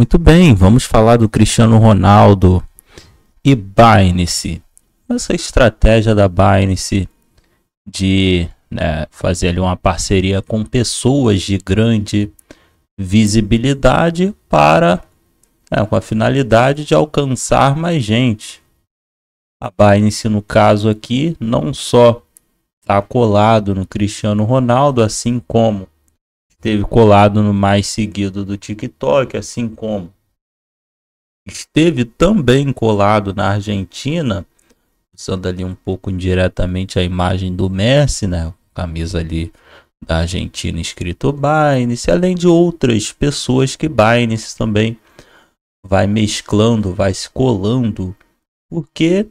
Muito bem, vamos falar do Cristiano Ronaldo e Binance. Essa estratégia da Binance de né, fazer ali uma parceria com pessoas de grande visibilidade para né, com a finalidade de alcançar mais gente. A Binance, no caso aqui, não só está colado no Cristiano Ronaldo, assim como esteve colado no mais seguido do TikTok, assim como esteve também colado na Argentina, usando ali um pouco indiretamente a imagem do Messi, né? Camisa ali da Argentina escrito Binance, além de outras pessoas que Binance também vai mesclando, vai se colando, porque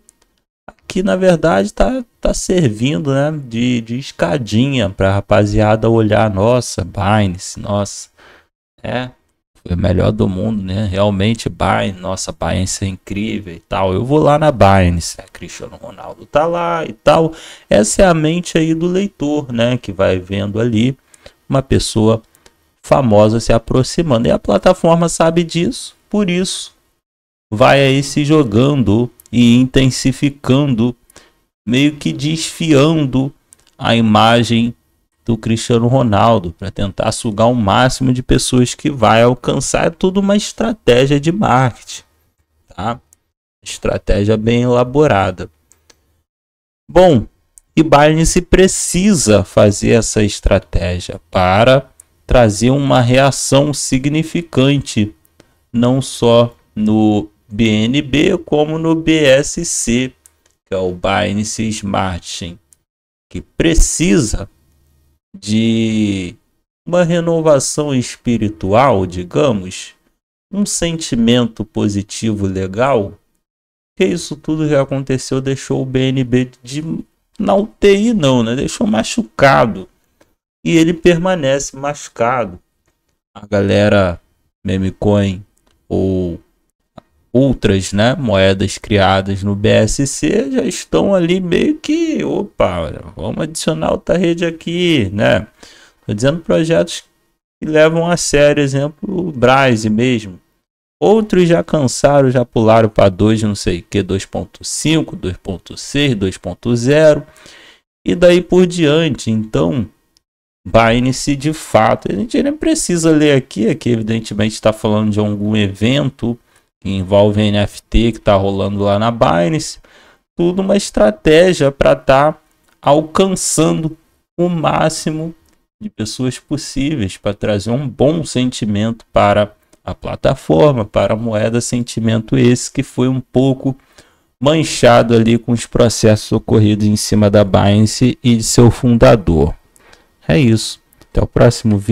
que na verdade tá, tá servindo né, de, de escadinha para a rapaziada olhar, nossa, Binance, nossa, é, foi o melhor do mundo, né? Realmente Binance, nossa, Binance é incrível e tal. Eu vou lá na Binance, né? Cristiano Ronaldo tá lá e tal. Essa é a mente aí do leitor, né, que vai vendo ali uma pessoa famosa se aproximando. E a plataforma sabe disso, por isso vai aí se jogando e intensificando, meio que desfiando a imagem do Cristiano Ronaldo para tentar sugar o máximo de pessoas que vai alcançar é tudo uma estratégia de marketing, tá? Estratégia bem elaborada. Bom, e se precisa fazer essa estratégia para trazer uma reação significante, não só no BNB como no BSC, que é o Binance Smart Chain, que precisa de uma renovação espiritual, digamos, um sentimento positivo legal, que isso tudo que aconteceu deixou o BNB de na UTI não, né? Deixou machucado. E ele permanece machucado. A galera memecoin ou outras né, moedas criadas no BSC já estão ali meio que, opa, vamos adicionar outra rede aqui, né? Estou dizendo projetos que levam a sério, exemplo, o Brise mesmo. Outros já cansaram, já pularam para 2, não sei o que, 2.5, 2.6, 2.0 e daí por diante. Então, Binance de fato, a gente nem precisa ler aqui, aqui é evidentemente está falando de algum evento que envolve NFT que está rolando lá na Binance. Tudo uma estratégia para estar tá alcançando o máximo de pessoas possíveis para trazer um bom sentimento para a plataforma, para a moeda, sentimento esse que foi um pouco manchado ali com os processos ocorridos em cima da Binance e de seu fundador. É isso. Até o próximo vídeo.